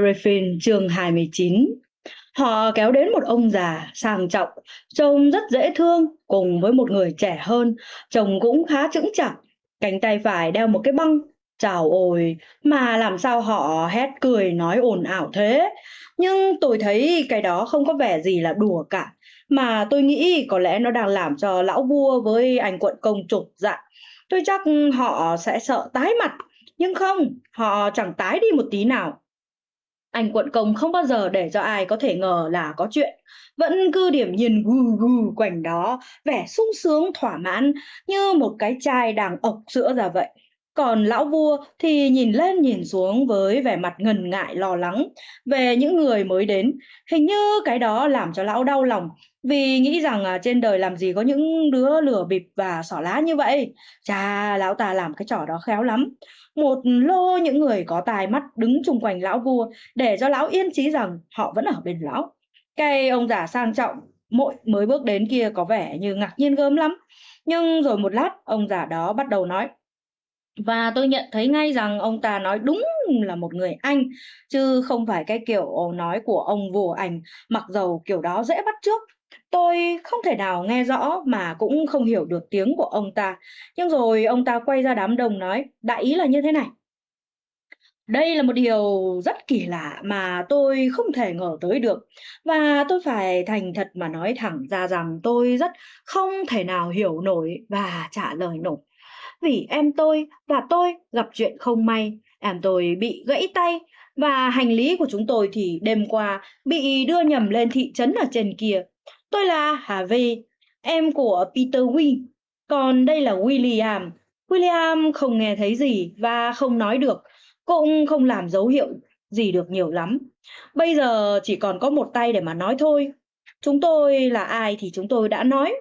Berefin chương 29. Họ kéo đến một ông già sang trọng, trông rất dễ thương cùng với một người trẻ hơn, trông cũng khá chững chạc, cánh tay phải đeo một cái băng. Chào ôi, mà làm sao họ hét cười nói ồn ảo thế? Nhưng tôi thấy cái đó không có vẻ gì là đùa cả, mà tôi nghĩ có lẽ nó đang làm cho lão vua với anh quận công trục dạ. Tôi chắc họ sẽ sợ tái mặt, nhưng không, họ chẳng tái đi một tí nào anh quận công không bao giờ để cho ai có thể ngờ là có chuyện, vẫn cứ điểm nhìn gù gù quanh đó, vẻ sung sướng thỏa mãn như một cái chai đang ọc sữa ra vậy còn lão vua thì nhìn lên nhìn xuống với vẻ mặt ngần ngại lo lắng về những người mới đến. Hình như cái đó làm cho lão đau lòng vì nghĩ rằng à, trên đời làm gì có những đứa lửa bịp và xỏ lá như vậy. Chà, lão ta làm cái trò đó khéo lắm. Một lô những người có tài mắt đứng chung quanh lão vua để cho lão yên trí rằng họ vẫn ở bên lão. cây ông già sang trọng mỗi mới bước đến kia có vẻ như ngạc nhiên gớm lắm. Nhưng rồi một lát, ông già đó bắt đầu nói và tôi nhận thấy ngay rằng ông ta nói đúng là một người Anh chứ không phải cái kiểu nói của ông vua ảnh mặc dầu kiểu đó dễ bắt trước Tôi không thể nào nghe rõ mà cũng không hiểu được tiếng của ông ta. Nhưng rồi ông ta quay ra đám đông nói, đại ý là như thế này. Đây là một điều rất kỳ lạ mà tôi không thể ngờ tới được. Và tôi phải thành thật mà nói thẳng ra rằng tôi rất không thể nào hiểu nổi và trả lời nổi vì em tôi và tôi gặp chuyện không may. Em tôi bị gãy tay và hành lý của chúng tôi thì đêm qua bị đưa nhầm lên thị trấn ở trên kia. Tôi là Hà v, em của Peter Wing, còn đây là William. William không nghe thấy gì và không nói được, cũng không làm dấu hiệu gì được nhiều lắm. Bây giờ chỉ còn có một tay để mà nói thôi. Chúng tôi là ai thì chúng tôi đã nói.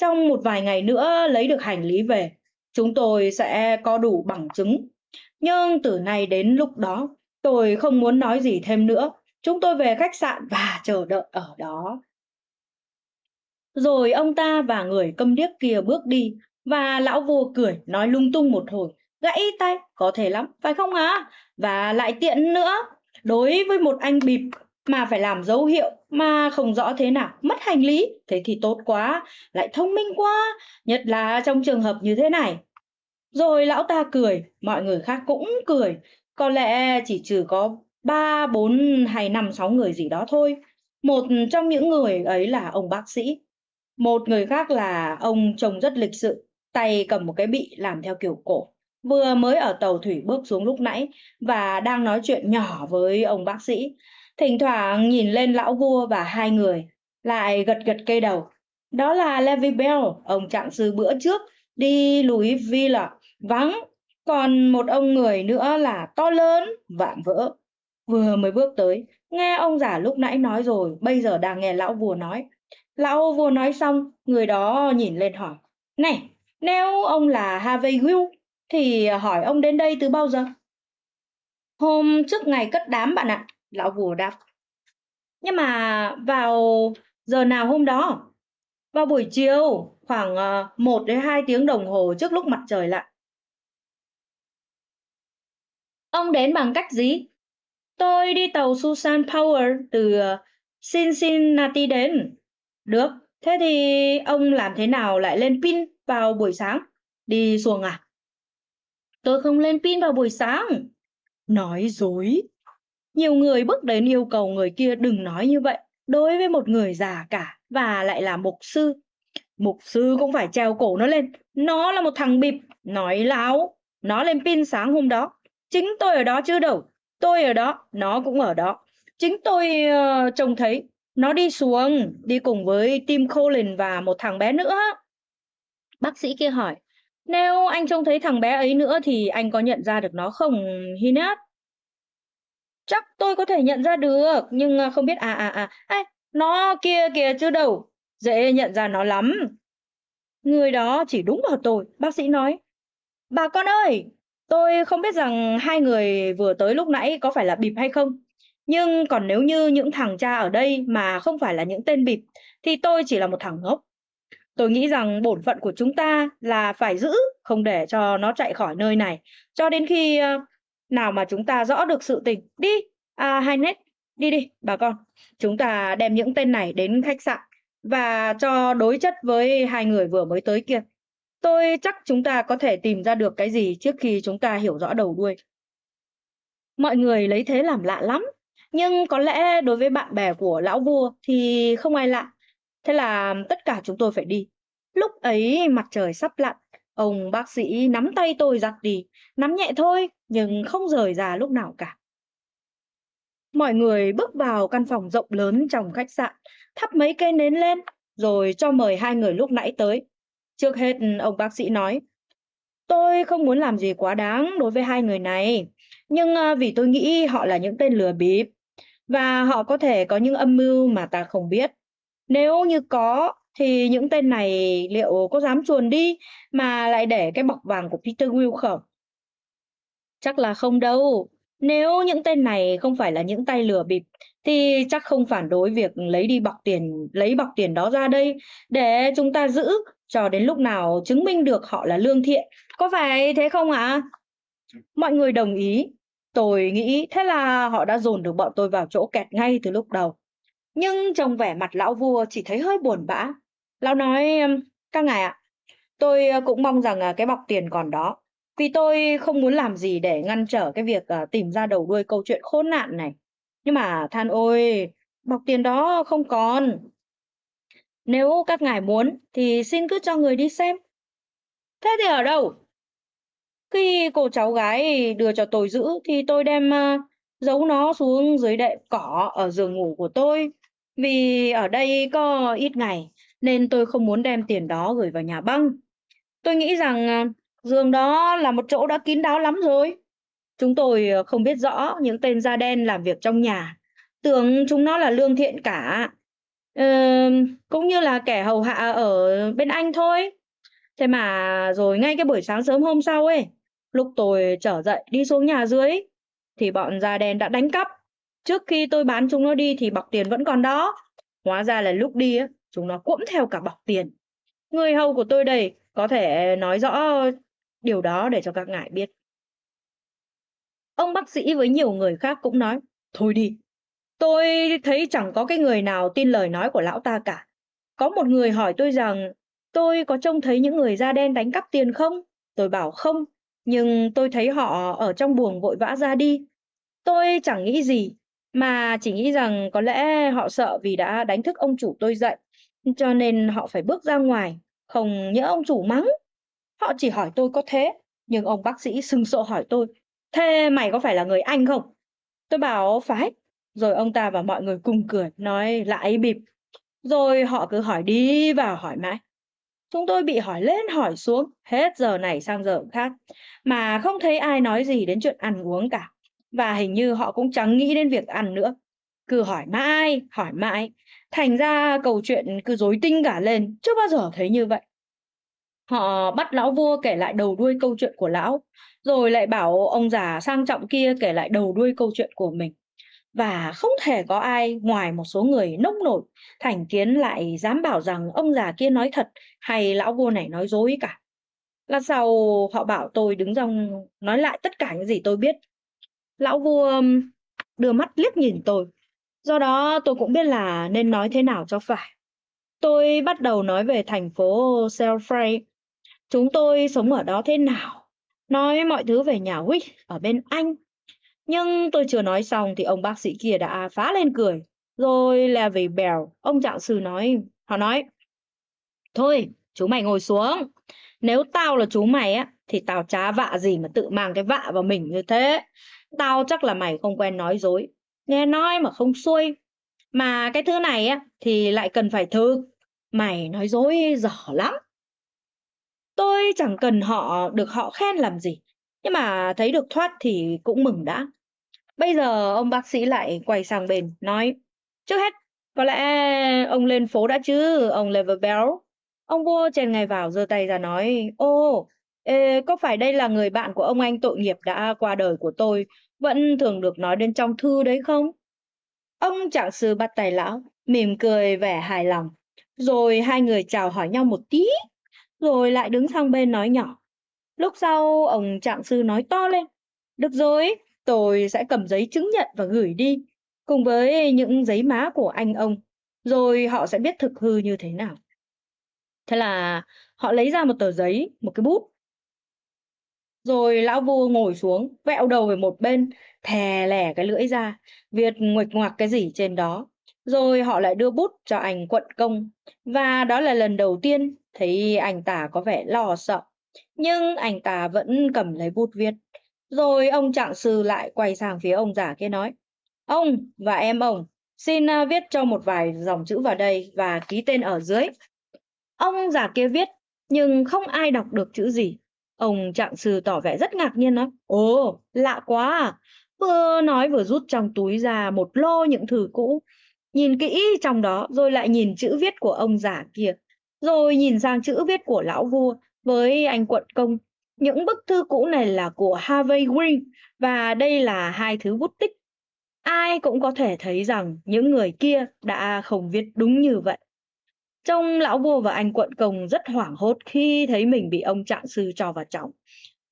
Trong một vài ngày nữa lấy được hành lý về, chúng tôi sẽ có đủ bằng chứng. Nhưng từ nay đến lúc đó, tôi không muốn nói gì thêm nữa. Chúng tôi về khách sạn và chờ đợi ở đó. Rồi ông ta và người câm điếc kia bước đi và lão vua cười nói lung tung một hồi. Gãy tay, có thể lắm, phải không à Và lại tiện nữa, đối với một anh bịp mà phải làm dấu hiệu mà không rõ thế nào mất hành lý thế thì tốt quá lại thông minh quá nhất là trong trường hợp như thế này rồi lão ta cười mọi người khác cũng cười có lẽ chỉ trừ có ba bốn hay năm sáu người gì đó thôi một trong những người ấy là ông bác sĩ một người khác là ông trông rất lịch sự tay cầm một cái bị làm theo kiểu cổ vừa mới ở tàu thủy bước xuống lúc nãy và đang nói chuyện nhỏ với ông bác sĩ thỉnh thoảng nhìn lên lão vua và hai người, lại gật gật cây đầu. Đó là Levi Bell, ông trạng sư bữa trước đi Louis Villa vắng, còn một ông người nữa là to lớn, vạm vỡ. Vừa mới bước tới, nghe ông giả lúc nãy nói rồi, bây giờ đang nghe lão vua nói. Lão vua nói xong, người đó nhìn lên hỏi. Này, nếu ông là Harvey Will, thì hỏi ông đến đây từ bao giờ? Hôm trước ngày cất đám bạn ạ lão vua đáp nhưng mà vào giờ nào hôm đó vào buổi chiều khoảng 1 ờ, đến 2 tiếng đồng hồ trước lúc mặt trời lặn ông đến bằng cách gì tôi đi tàu Susan Power từ ờ, Cincinnati đến được thế thì ông làm thế nào lại lên pin vào buổi sáng đi xuồng à tôi không lên pin vào buổi sáng nói dối nhiều người bước đến yêu cầu người kia đừng nói như vậy đối với một người già cả và lại là mục sư. Mục sư cũng phải treo cổ nó lên. Nó là một thằng bịp, nói láo. Nó lên pin sáng hôm đó. Chính tôi ở đó chứ đâu. Tôi ở đó, nó cũng ở đó. Chính tôi uh, trông thấy nó đi xuống, đi cùng với Tim Colin và một thằng bé nữa. Bác sĩ kia hỏi, nếu anh trông thấy thằng bé ấy nữa thì anh có nhận ra được nó không, Hinat? chắc tôi có thể nhận ra được nhưng à, không biết à à à ấy, nó kia kìa chứ đâu dễ nhận ra nó lắm người đó chỉ đúng vào tôi bác sĩ nói bà con ơi tôi không biết rằng hai người vừa tới lúc nãy có phải là bịp hay không nhưng còn nếu như những thằng cha ở đây mà không phải là những tên bịp thì tôi chỉ là một thằng ngốc tôi nghĩ rằng bổn phận của chúng ta là phải giữ không để cho nó chạy khỏi nơi này cho đến khi à, nào mà chúng ta rõ được sự tình đi à, nét đi đi bà con chúng ta đem những tên này đến khách sạn và cho đối chất với hai người vừa mới tới kia tôi chắc chúng ta có thể tìm ra được cái gì trước khi chúng ta hiểu rõ đầu đuôi mọi người lấy thế làm lạ lắm nhưng có lẽ đối với bạn bè của lão vua thì không ai lạ thế là tất cả chúng tôi phải đi lúc ấy mặt trời sắp lặn Ông bác sĩ nắm tay tôi giặt đi, nắm nhẹ thôi nhưng không rời ra lúc nào cả. Mọi người bước vào căn phòng rộng lớn trong khách sạn, thắp mấy cây nến lên rồi cho mời hai người lúc nãy tới. Trước hết ông bác sĩ nói, tôi không muốn làm gì quá đáng đối với hai người này, nhưng à, vì tôi nghĩ họ là những tên lừa bịp và họ có thể có những âm mưu mà ta không biết. Nếu như có thì những tên này liệu có dám chuồn đi mà lại để cái bọc vàng của Peter Will không? Chắc là không đâu. Nếu những tên này không phải là những tay lừa bịp thì chắc không phản đối việc lấy đi bọc tiền, lấy bọc tiền đó ra đây để chúng ta giữ cho đến lúc nào chứng minh được họ là lương thiện. Có phải thế không ạ? À? Mọi người đồng ý. Tôi nghĩ thế là họ đã dồn được bọn tôi vào chỗ kẹt ngay từ lúc đầu. Nhưng trông vẻ mặt lão vua chỉ thấy hơi buồn bã. Lão nói, các ngài ạ, tôi ờ, cũng mong rằng ờ, cái bọc tiền còn đó. Vì tôi không muốn làm gì để ngăn trở cái việc ờ, tìm ra đầu đuôi câu chuyện khốn nạn này. Nhưng mà than ôi, bọc tiền đó không còn. Nếu các ngài muốn thì xin cứ cho người đi xem. Thế thì ở đâu? Khi cô cháu gái đưa cho tôi giữ thì tôi đem giấu nó xuống dưới đệm cỏ ở giường ngủ của tôi. Vì ở đây có ít ngày nên tôi không muốn đem tiền đó gửi vào nhà băng. Tôi nghĩ rằng à, giường đó là một chỗ đã kín đáo lắm rồi. Chúng tôi à, không biết rõ những tên da đen làm việc trong nhà, tưởng chúng nó là lương thiện cả. Ừ, cũng như là kẻ hầu hạ ở bên Anh thôi. Thế mà rồi ngay cái buổi sáng sớm hôm sau ấy, lúc tôi trở dậy đi xuống nhà dưới, thì bọn da đen đã đánh cắp Trước khi tôi bán chúng nó đi thì bọc tiền vẫn còn đó. Hóa ra là lúc đi chúng nó cũng theo cả bọc tiền. Người hầu của tôi đây có thể nói rõ điều đó để cho các ngài biết. Ông bác sĩ với nhiều người khác cũng nói, thôi đi, tôi thấy chẳng có cái người nào tin lời nói của lão ta cả. Có một người hỏi tôi rằng, tôi có trông thấy những người da đen đánh cắp tiền không? Tôi bảo không, nhưng tôi thấy họ ở trong buồng vội vã ra đi. Tôi chẳng nghĩ gì, mà chỉ nghĩ rằng có lẽ họ sợ vì đã đánh thức ông chủ tôi dậy, cho nên họ phải bước ra ngoài, không nhớ ông chủ mắng. Họ chỉ hỏi tôi có thế, nhưng ông bác sĩ sừng sộ hỏi tôi, thế mày có phải là người Anh không? Tôi bảo phải, rồi ông ta và mọi người cùng cười, nói lại bịp. Rồi họ cứ hỏi đi và hỏi mãi. Chúng tôi bị hỏi lên hỏi xuống, hết giờ này sang giờ khác, mà không thấy ai nói gì đến chuyện ăn uống cả và hình như họ cũng chẳng nghĩ đến việc ăn nữa cứ hỏi mãi hỏi mãi thành ra câu chuyện cứ rối tinh cả lên chưa bao giờ thấy như vậy họ bắt lão vua kể lại đầu đuôi câu chuyện của lão rồi lại bảo ông già sang trọng kia kể lại đầu đuôi câu chuyện của mình và không thể có ai ngoài một số người nốc nổi thành kiến lại dám bảo rằng ông già kia nói thật hay lão vua này nói dối cả lát sau họ bảo tôi đứng dòng nói lại tất cả những gì tôi biết Lão vua đưa mắt liếc nhìn tôi. Do đó tôi cũng biết là nên nói thế nào cho phải. Tôi bắt đầu nói về thành phố Selfray. Chúng tôi sống ở đó thế nào? Nói mọi thứ về nhà Wick ở bên Anh. Nhưng tôi chưa nói xong thì ông bác sĩ kia đã phá lên cười. Rồi là vì bèo, ông trạng sư nói, họ nói, Thôi, chú mày ngồi xuống. Nếu tao là chú mày á, thì tao chả vạ gì mà tự mang cái vạ vào mình như thế tao chắc là mày không quen nói dối nghe nói mà không xuôi mà cái thứ này á thì lại cần phải thực mày nói dối dở lắm tôi chẳng cần họ được họ khen làm gì nhưng mà thấy được thoát thì cũng mừng đã bây giờ ông bác sĩ lại quay sang bên nói trước hết có lẽ ông lên phố đã chứ ông leverbell ông vua chèn ngày vào giơ tay ra nói ô Ê, có phải đây là người bạn của ông anh tội nghiệp đã qua đời của tôi, vẫn thường được nói đến trong thư đấy không? Ông trạng sư bắt tay lão, mỉm cười vẻ hài lòng. Rồi hai người chào hỏi nhau một tí, rồi lại đứng sang bên nói nhỏ. Lúc sau, ông trạng sư nói to lên. Được rồi, tôi sẽ cầm giấy chứng nhận và gửi đi, cùng với những giấy má của anh ông. Rồi họ sẽ biết thực hư như thế nào. Thế là họ lấy ra một tờ giấy, một cái bút rồi lão vua ngồi xuống, vẹo đầu về một bên, thè lẻ cái lưỡi ra, Việt nguệch ngoạc cái gì trên đó. Rồi họ lại đưa bút cho ảnh quận công, và đó là lần đầu tiên thấy ảnh tả có vẻ lo sợ. Nhưng ảnh tả vẫn cầm lấy bút viết. Rồi ông trạng sư lại quay sang phía ông giả kia nói, Ông và em ông, xin à, viết cho một vài dòng chữ vào đây và ký tên ở dưới. Ông giả kia viết, nhưng không ai đọc được chữ gì. Ông trạng sư tỏ vẻ rất ngạc nhiên nói, ồ, lạ quá à. Vừa nói vừa rút trong túi ra một lô những thứ cũ, nhìn kỹ trong đó rồi lại nhìn chữ viết của ông giả kia, rồi nhìn sang chữ viết của lão vua với anh quận công. Những bức thư cũ này là của Harvey Green và đây là hai thứ bút tích. Ai cũng có thể thấy rằng những người kia đã không viết đúng như vậy trong lão vua và anh quận công rất hoảng hốt khi thấy mình bị ông trạng sư cho vào trọng.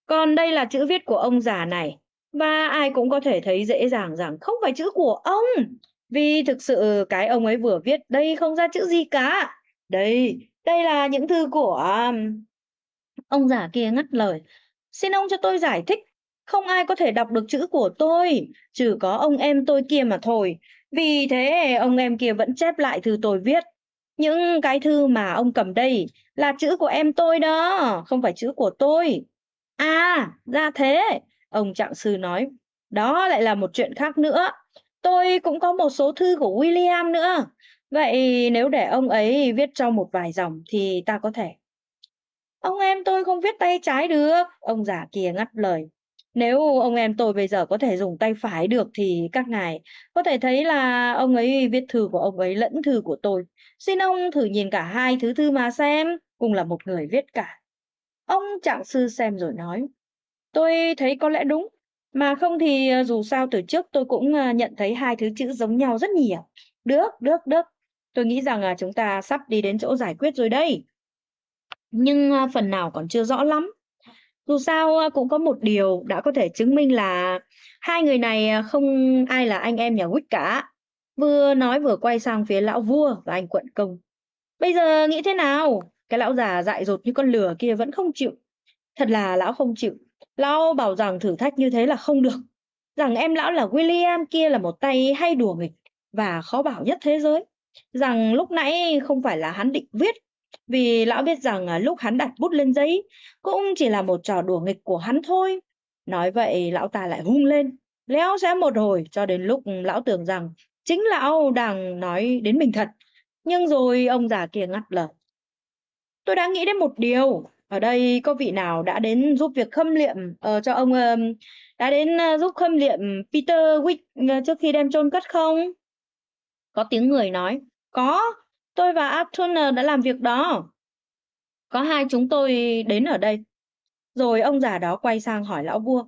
Còn đây là chữ viết của ông già này, và ai cũng có thể thấy dễ dàng rằng không phải chữ của ông. Vì thực sự cái ông ấy vừa viết đây không ra chữ gì cả. Đây, đây là những thư của... Um, ông già kia ngắt lời. Xin ông cho tôi giải thích. Không ai có thể đọc được chữ của tôi, trừ có ông em tôi kia mà thôi. Vì thế ông em kia vẫn chép lại thư tôi viết những cái thư mà ông cầm đây là chữ của em tôi đó, không phải chữ của tôi. À, ra thế, ông trạng sư nói. Đó lại là một chuyện khác nữa. Tôi cũng có một số thư của William nữa. Vậy nếu để ông ấy viết cho một vài dòng thì ta có thể. Ông em tôi không viết tay trái được, ông già kia ngắt lời. Nếu ông em tôi bây giờ có thể dùng tay phải được thì các ngài có thể thấy là ông ấy viết thư của ông ấy lẫn thư của tôi Xin ông thử nhìn cả hai thứ thư mà xem, cùng là một người viết cả. Ông trạng sư xem rồi nói, tôi thấy có lẽ đúng, mà không thì ờ, dù sao từ trước tôi cũng ờ, nhận thấy hai thứ chữ giống nhau rất nhiều. Được, được, được, tôi nghĩ rằng à, chúng ta sắp đi đến chỗ giải quyết rồi đây. Nhưng ờ, phần nào còn chưa rõ lắm. Dù sao cũng có một điều đã có thể chứng minh là hai người này không ai là anh em nhà Wick cả. Vừa nói vừa quay sang phía lão vua và anh quận công. Bây giờ nghĩ thế nào? Cái lão già dại dột như con lửa kia vẫn không chịu. Thật là lão không chịu. Lão bảo rằng thử thách như thế là không được. Rằng em lão là William kia là một tay hay đùa nghịch và khó bảo nhất thế giới. Rằng lúc nãy không phải là hắn định viết vì lão biết rằng à, lúc hắn đặt bút lên giấy cũng chỉ là một trò đùa nghịch của hắn thôi. Nói vậy lão ta lại hung lên, léo sẽ một hồi cho đến lúc lão tưởng rằng Chính lão đang nói đến mình thật, nhưng rồi ông già kia ngắt lời. Tôi đã nghĩ đến một điều, ở đây có vị nào đã đến giúp việc khâm liệm uh, cho ông uh, đã đến uh, giúp khâm liệm Peter Wick uh, trước khi đem chôn cất không? Có tiếng người nói, có, tôi và Arthur đã làm việc đó. Có hai chúng tôi đến ở đây. Rồi ông già đó quay sang hỏi lão vua,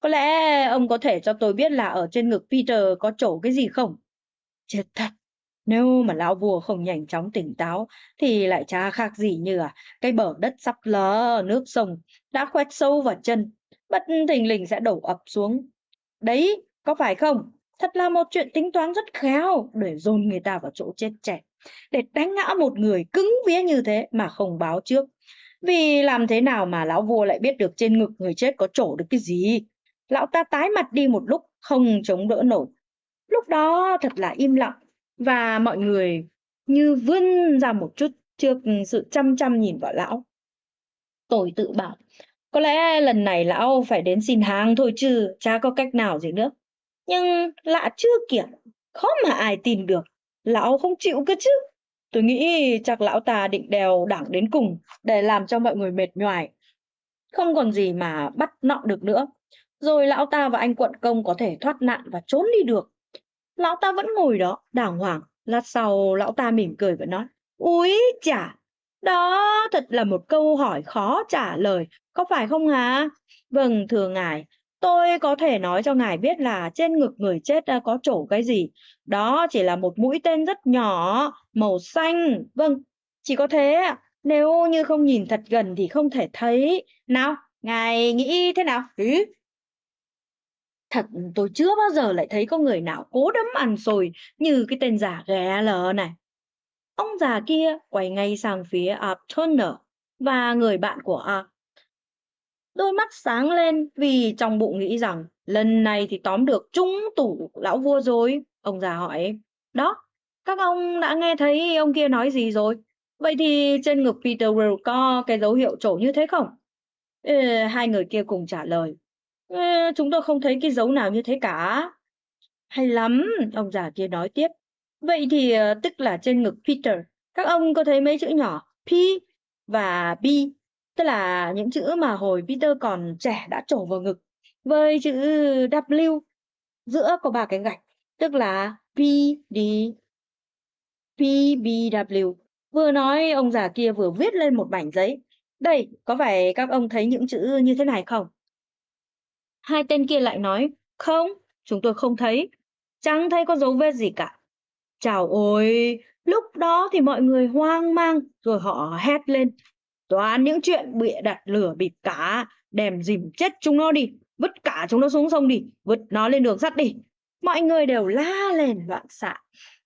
có lẽ ông có thể cho tôi biết là ở trên ngực Peter có chỗ cái gì không? Chết thật! Nếu mà lão vua không nhanh chóng tỉnh táo thì lại chả khác gì như à, cái bờ đất sắp lở nước sông đã khoét sâu vào chân, bất thình lình sẽ đổ ập xuống. Đấy, có phải không? Thật là một chuyện tính toán rất khéo để dồn người ta vào chỗ chết chẹt, để đánh ngã một người cứng vía như thế mà không báo trước. Vì làm thế nào mà lão vua lại biết được trên ngực người chết có chỗ được cái gì? Lão ta tái mặt đi một lúc, không chống đỡ nổi, Lúc đó thật là im lặng và mọi người như vươn ra một chút trước sự chăm chăm nhìn vào lão. Tôi tự bảo, có lẽ lần này lão phải đến xin hàng thôi chứ, chả có cách nào gì nữa. Nhưng lạ chưa kìa, khó mà ai tin được, lão không chịu cơ chứ. Tôi nghĩ chắc lão ta định đèo đảng đến cùng để làm cho mọi người mệt nhoài. Không còn gì mà bắt nọ được nữa. Rồi lão ta và anh quận công có thể thoát nạn và trốn đi được. Lão ta vẫn ngồi đó, đàng hoàng. Lát sau, lão ta mỉm cười và nói, Úi chả, đó thật là một câu hỏi khó trả lời, có phải không hả? Vâng, thưa ngài, tôi có thể nói cho ngài biết là trên ngực người chết có chỗ cái gì. Đó chỉ là một mũi tên rất nhỏ, màu xanh. Vâng, chỉ có thế Nếu như không nhìn thật gần thì không thể thấy. Nào, ngài nghĩ thế nào? Ừ thật tôi chưa bao giờ lại thấy có người nào cố đấm ăn sồi như cái tên giả ghé lờ này. Ông già kia quay ngay sang phía Art Turner và người bạn của Art. Đôi mắt sáng lên vì trong bụng nghĩ rằng lần này thì tóm được trúng tủ lão vua rồi. Ông già hỏi, đó, các ông đã nghe thấy ông kia nói gì rồi? Vậy thì trên ngực Peter Will có cái dấu hiệu trổ như thế không? Ừ, hai người kia cùng trả lời, chúng tôi không thấy cái dấu nào như thế cả. Hay lắm, ông già kia nói tiếp. Vậy thì ờ, tức là trên ngực Peter, các ông có thấy mấy chữ nhỏ P và B, tức là những chữ mà hồi Peter còn trẻ đã trổ vào ngực, với chữ W giữa có ba cái gạch, tức là P, D, P, B, W. Vừa nói ông già kia vừa viết lên một mảnh giấy. Đây, có phải các ông thấy những chữ như thế này không? Hai tên kia lại nói, không, chúng tôi không thấy, chẳng thấy có dấu vết gì cả. Chào ôi, lúc đó thì mọi người hoang mang, rồi họ hét lên. Toàn những chuyện bịa đặt lửa bịp cả, đèm dìm chết chúng nó đi, vứt cả chúng nó xuống sông đi, vứt nó lên đường sắt đi. Mọi người đều la lên loạn xạ,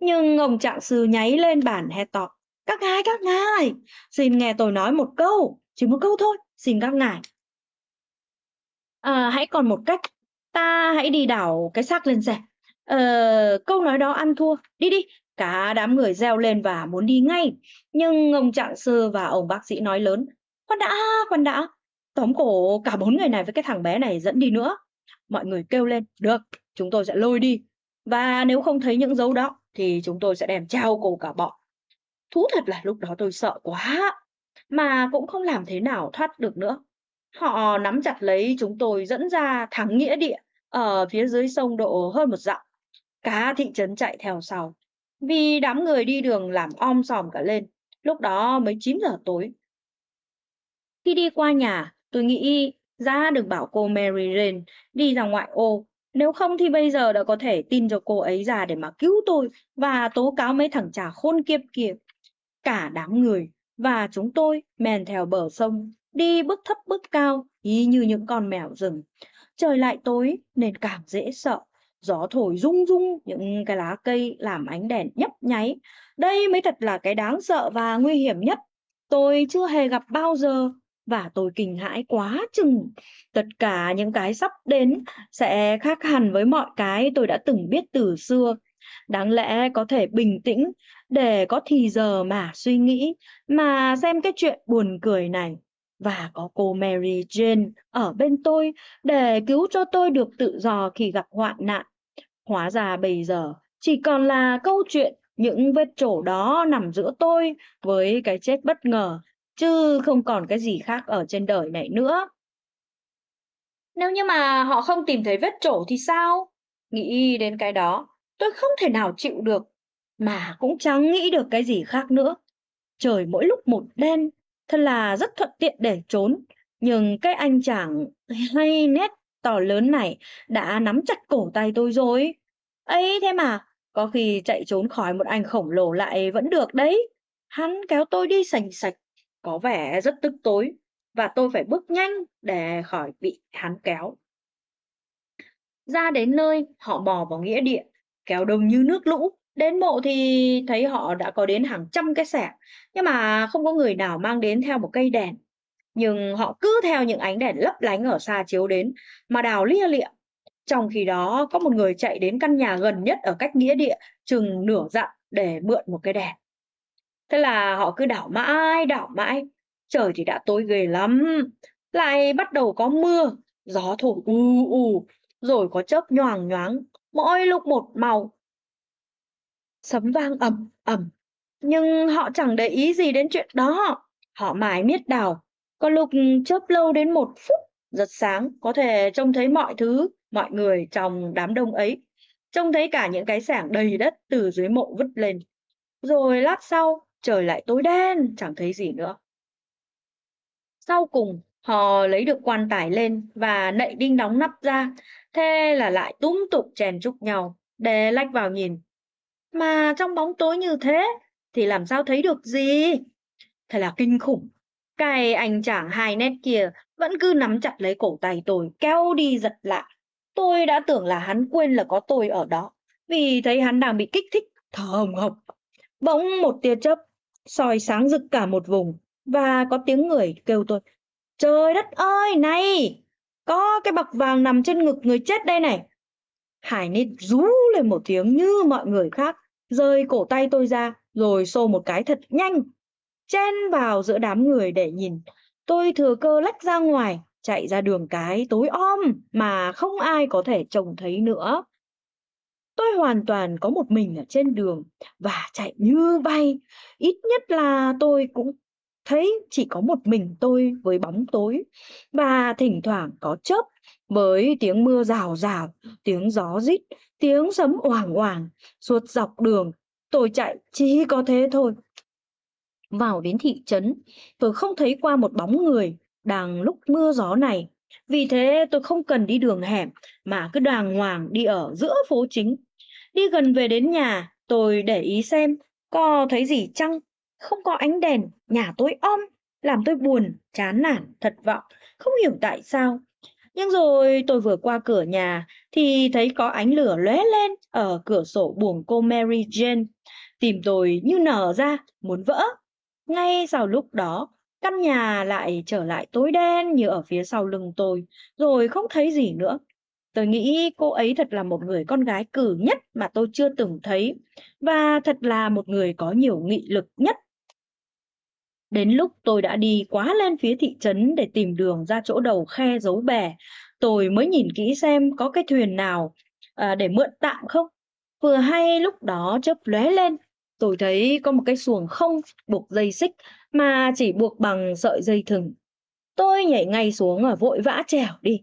nhưng ông trạng sư nháy lên bàn hét to. Các ngài, các ngài, xin nghe tôi nói một câu, chỉ một câu thôi, xin các ngài à, hãy còn một cách ta hãy đi đảo cái xác lên rẻ ờ, câu nói đó ăn thua đi đi cả đám người reo lên và muốn đi ngay nhưng ông trạng sư và ông bác sĩ nói lớn khoan đã khoan đã tóm cổ cả bốn người này với cái thằng bé này dẫn đi nữa mọi người kêu lên được chúng tôi sẽ lôi đi và nếu không thấy những dấu đó thì chúng tôi sẽ đem trao cổ cả bọn thú thật là lúc đó tôi sợ quá mà cũng không làm thế nào thoát được nữa Họ nắm chặt lấy chúng tôi dẫn ra thẳng nghĩa địa ở phía dưới sông độ hơn một dặm. Cả thị trấn chạy theo sau. Vì đám người đi đường làm om sòm cả lên. Lúc đó mới 9 giờ tối. Khi đi qua nhà, tôi nghĩ ra được bảo cô Mary Jane đi ra ngoại ô. Nếu không thì bây giờ đã có thể tin cho cô ấy ra để mà cứu tôi và tố cáo mấy thằng trà khôn kiếp kia. Cả đám người và chúng tôi men theo bờ sông đi bước thấp bước cao, y như những con mèo rừng. Trời lại tối nên càng dễ sợ. Gió thổi rung rung những cái lá cây làm ánh đèn nhấp nháy. Đây mới thật là cái đáng sợ và nguy hiểm nhất. Tôi chưa hề gặp bao giờ và tôi kinh hãi quá chừng. Tất cả những cái sắp đến sẽ khác hẳn với mọi cái tôi đã từng biết từ xưa. Đáng lẽ có thể bình tĩnh để có thì giờ mà suy nghĩ, mà xem cái chuyện buồn cười này và có cô Mary Jane ở bên tôi để cứu cho tôi được tự do khi gặp hoạn nạn. Hóa ra bây giờ chỉ còn là câu chuyện những vết chỗ đó nằm giữa tôi với cái chết bất ngờ, chứ không còn cái gì khác ở trên đời này nữa. Nếu như mà họ không tìm thấy vết chỗ thì sao? Nghĩ đến cái đó, tôi không thể nào chịu được, mà cũng chẳng nghĩ được cái gì khác nữa. Trời mỗi lúc một đen, thật là rất thuận tiện để trốn. Nhưng cái anh chàng hay nét to lớn này đã nắm chặt cổ tay tôi rồi. ấy thế mà, có khi chạy trốn khỏi một anh khổng lồ lại vẫn được đấy. Hắn kéo tôi đi sành sạch, có vẻ rất tức tối, và tôi phải bước nhanh để khỏi bị hắn kéo. Ra đến nơi, họ bò vào nghĩa địa, kéo đông như nước lũ, Đến bộ thì thấy họ đã có đến hàng trăm cái xẻng, nhưng mà không có người nào mang đến theo một cây đèn. Nhưng họ cứ theo những ánh đèn lấp lánh ở xa chiếu đến mà đào lia lịa. Trong khi đó có một người chạy đến căn nhà gần nhất ở cách nghĩa địa chừng nửa dặm để mượn một cái đèn. Thế là họ cứ đảo mãi, đảo mãi. Trời thì đã tối ghê lắm. Lại bắt đầu có mưa, gió thổi ù ù, rồi có chớp nhoàng nhoáng, mỗi lúc một màu sấm vang ầm ầm. Nhưng họ chẳng để ý gì đến chuyện đó. Họ họ mải miết đào, có lúc chớp lâu đến một phút, giật sáng có thể trông thấy mọi thứ, mọi người trong đám đông ấy. Trông thấy cả những cái sảng đầy đất từ dưới mộ vứt lên. Rồi lát sau, trời lại tối đen, chẳng thấy gì nữa. Sau cùng, họ lấy được quan tài lên và nậy đinh đóng nắp ra, thế là lại túm tụng chèn chúc nhau để lách vào nhìn mà trong bóng tối như thế thì làm sao thấy được gì? Thật là kinh khủng. Cái anh chàng hai nét kia vẫn cứ nắm chặt lấy cổ tay tôi, kéo đi giật lạ. Tôi đã tưởng là hắn quên là có tôi ở đó, vì thấy hắn đang bị kích thích, thở hồng hộc. Bỗng một tia chớp soi sáng rực cả một vùng và có tiếng người kêu tôi trời đất ơi này có cái bọc vàng nằm trên ngực người chết đây này hải nít rú lên một tiếng như mọi người khác rơi cổ tay tôi ra rồi xô một cái thật nhanh chen vào giữa đám người để nhìn tôi thừa cơ lách ra ngoài chạy ra đường cái tối om mà không ai có thể trông thấy nữa tôi hoàn toàn có một mình ở trên đường và chạy như bay ít nhất là tôi cũng thấy chỉ có một mình tôi với bóng tối và thỉnh thoảng có chớp với tiếng mưa rào rào tiếng gió rít tiếng sấm oảng oảng suốt dọc đường tôi chạy chỉ có thế thôi vào đến thị trấn tôi không thấy qua một bóng người đang lúc mưa gió này vì thế tôi không cần đi đường hẻm mà cứ đàng hoàng đi ở giữa phố chính đi gần về đến nhà tôi để ý xem có thấy gì chăng không có ánh đèn nhà tối om làm tôi buồn chán nản thất vọng không hiểu tại sao nhưng rồi tôi vừa qua cửa nhà thì thấy có ánh lửa lóe lên ở cửa sổ buồng cô Mary Jane. Tìm tôi như nở ra, muốn vỡ. Ngay sau lúc đó, căn nhà lại trở lại tối đen như ở phía sau lưng tôi, rồi không thấy gì nữa. Tôi nghĩ cô ấy thật là một người con gái cử nhất mà tôi chưa từng thấy và thật là một người có nhiều nghị lực nhất Đến lúc tôi đã đi quá lên phía thị trấn để tìm đường ra chỗ đầu khe giấu bè, tôi mới nhìn kỹ xem có cái thuyền nào à, để mượn tạm không. Vừa hay lúc đó chớp lóe lên, tôi thấy có một cái xuồng không buộc dây xích mà chỉ buộc bằng sợi dây thừng. Tôi nhảy ngay xuống và vội vã trèo đi.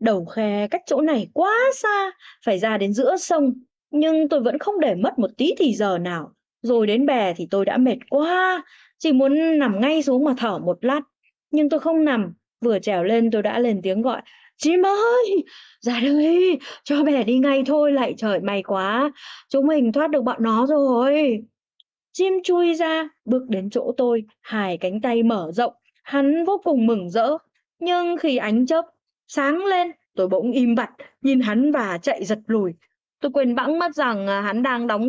Đầu khe cách chỗ này quá xa, phải ra đến giữa sông, nhưng tôi vẫn không để mất một tí thì giờ nào. Rồi đến bè thì tôi đã mệt quá, chỉ muốn nằm ngay xuống mà thở một lát. Nhưng tôi không nằm, vừa trèo lên tôi đã lên tiếng gọi. Chim ơi, ra đây, cho bè đi ngay thôi, lại trời may quá, chúng mình thoát được bọn nó rồi. Chim chui ra, bước đến chỗ tôi, hai cánh tay mở rộng, hắn vô cùng mừng rỡ. Nhưng khi ánh chớp sáng lên, tôi bỗng im bặt, nhìn hắn và chạy giật lùi, Tôi quên bẵng mất rằng à, hắn đang đóng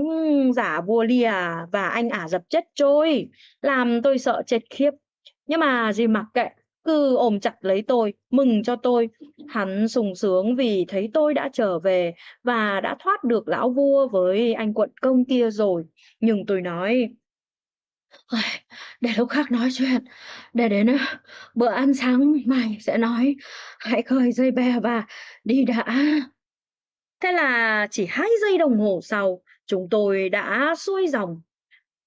giả vua Lia và anh Ả dập chết trôi, làm tôi sợ chết khiếp. Nhưng mà gì mặc kệ, cứ ôm chặt lấy tôi, mừng cho tôi. Hắn sùng sướng vì thấy tôi đã trở về và đã thoát được lão vua với anh quận công kia rồi. Nhưng tôi nói, để lúc khác nói chuyện, để đến à, bữa ăn sáng mày sẽ nói, hãy khơi dây bè và đi đã. Thế là chỉ hai giây đồng hồ sau, chúng tôi đã xuôi dòng,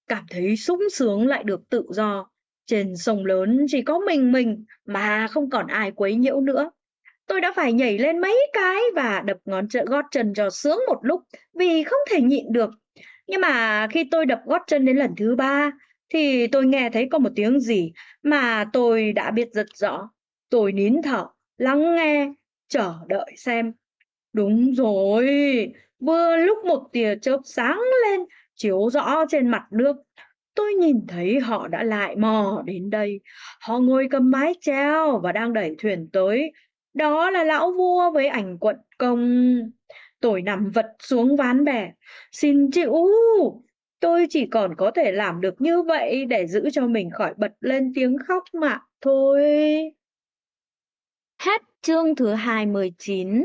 cảm thấy sung sướng lại được tự do. Trên sông lớn chỉ có mình mình mà không còn ai quấy nhiễu nữa. Tôi đã phải nhảy lên mấy cái và đập ngón chân gót chân cho sướng một lúc vì không thể nhịn được. Nhưng mà khi tôi đập gót chân đến lần thứ ba thì tôi nghe thấy có một tiếng gì mà tôi đã biết rất rõ. Tôi nín thở, lắng nghe, chờ đợi xem Đúng rồi, vừa lúc một tia chớp sáng lên chiếu rõ trên mặt nước. Tôi nhìn thấy họ đã lại mò đến đây. Họ ngồi cầm mái treo và đang đẩy thuyền tới. Đó là lão vua với ảnh quận công. Tôi nằm vật xuống ván bè. Xin chịu, tôi chỉ còn có thể làm được như vậy để giữ cho mình khỏi bật lên tiếng khóc mà thôi. Hết chương thứ 29